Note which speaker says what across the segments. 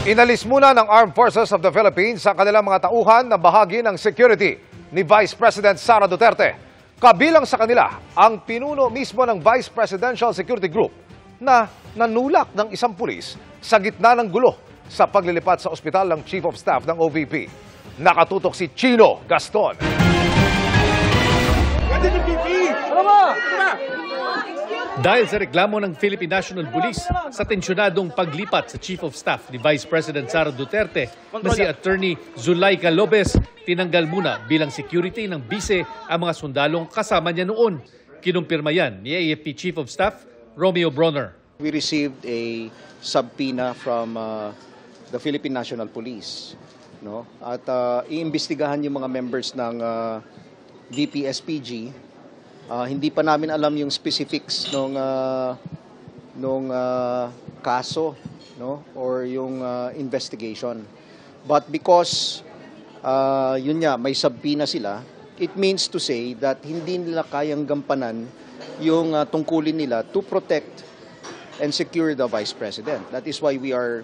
Speaker 1: Inalis muna ng Armed Forces of the Philippines sa kanilang mga tauhan na bahagi ng security ni Vice President Sara Duterte. Kabilang sa kanila ang pinuno mismo ng Vice Presidential Security Group na nanulak ng isang pulis sa gitna ng gulo sa paglilipat sa ospital ng Chief of Staff ng OVP. Nakatutok si Chino
Speaker 2: Gaston natin yung BP! Ano ba? Dahil sa reklamo ng Philippine National Police sa tensyonadong paglipat sa Chief of Staff ni Vice President Sara Duterte na si Attorney Zulaika Lopez, tinanggal muna bilang security ng bise ang mga sundalong kasama niya noon. Kinumpirma yan ni AFP Chief of Staff Romeo Bronner.
Speaker 1: We received a subpoena from uh, the Philippine National Police no? at uh, iimbestigahan yung mga members ng uh, GPSPG, uh, ah, hindi pa namin alam yung specifics nung uh, nung uh, kaso no or yung uh, investigation. But because uh, yun nga may subpoena sila, it means to say that hindi nila kayang gampanan yung uh, tungkulin nila to protect and secure the vice president. That is why we are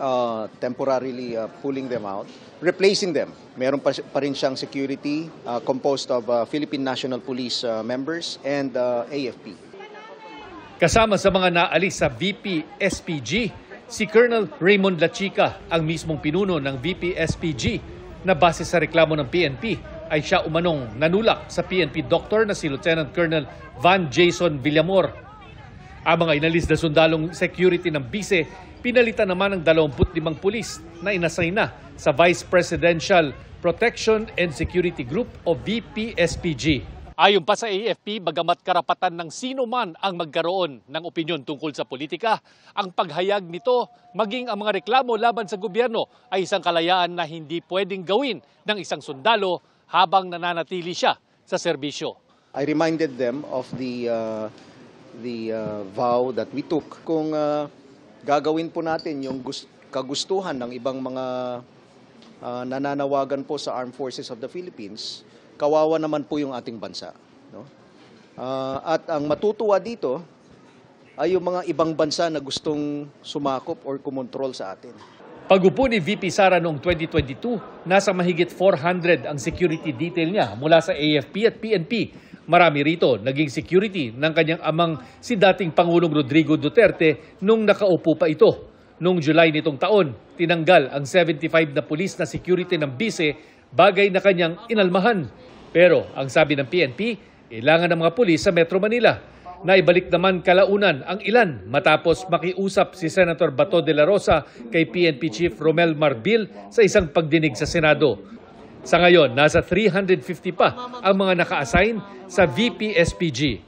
Speaker 1: uh, temporarily uh, pulling them out, replacing them. Meron pa, pa rin siyang security uh, composed of uh, Philippine National Police uh, members and uh,
Speaker 2: AFP. Kasama sa mga naalis sa VP SPG, si Colonel Raymond Lachica, ang mismong pinuno ng VP SPG, na base sa reklamo ng PNP ay siya umanong nanulak sa PNP doctor na si Lieutenant Colonel Van Jason Villamor ang mga inalis na sundalong security ng bise, pinalitan naman ng 25 pulis na inasay na sa Vice Presidential Protection and Security Group o VPSPG. Ayon pa sa AFP, bagamat karapatan ng sino man ang magkaroon ng opinyon tungkol sa politika, ang paghayag nito maging ang mga reklamo laban sa gobyerno ay isang kalayaan na hindi pwedeng gawin ng isang sundalo habang nananatili siya sa serbisyo.
Speaker 1: I reminded them of the uh, the uh, vow that we took. Kung uh, gagawin po natin yung kagustuhan ng ibang mga uh, nananawagan po sa Armed Forces of the Philippines, kawawa naman po yung ating bansa. No? Uh, at ang matutuwa dito ay yung mga ibang bansa na gustong sumakop or
Speaker 2: kumontrol sa atin. Pagupo ni VP Sara noong 2022, nasa mahigit 400 ang security detail niya mula sa AFP at PNP Marami rito naging security ng kanyang amang si dating Pangulong Rodrigo Duterte nung nakaupo pa ito. Noong July nitong taon, tinanggal ang 75 na pulis na security ng bise bagay na kanyang inalmahan. Pero ang sabi ng PNP, ilangan ng mga pulis sa Metro Manila. Naibalik naman kalaunan ang ilan matapos makiusap si Senator Bato de la Rosa kay PNP Chief Romel Marbil sa isang pagdinig sa Senado. Sa ngayon, nasa 350 pa ang mga naka-assign sa VPSPG.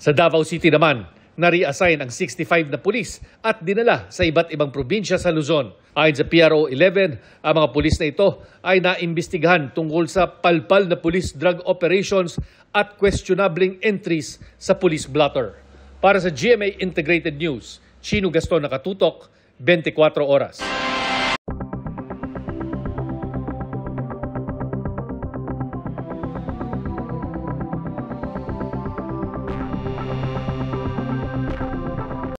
Speaker 2: Sa Davao City naman, nare-assign ang 65 na pulis at dinala sa iba't ibang probinsya sa Luzon. Ayon sa PRO 11, ang mga pulis na ito ay naimbestigahan tungkol sa palpal na police drug operations at questionabling entries sa police blotter. Para sa GMA Integrated News, Chino Gaston Nakatutok, 24 Oras.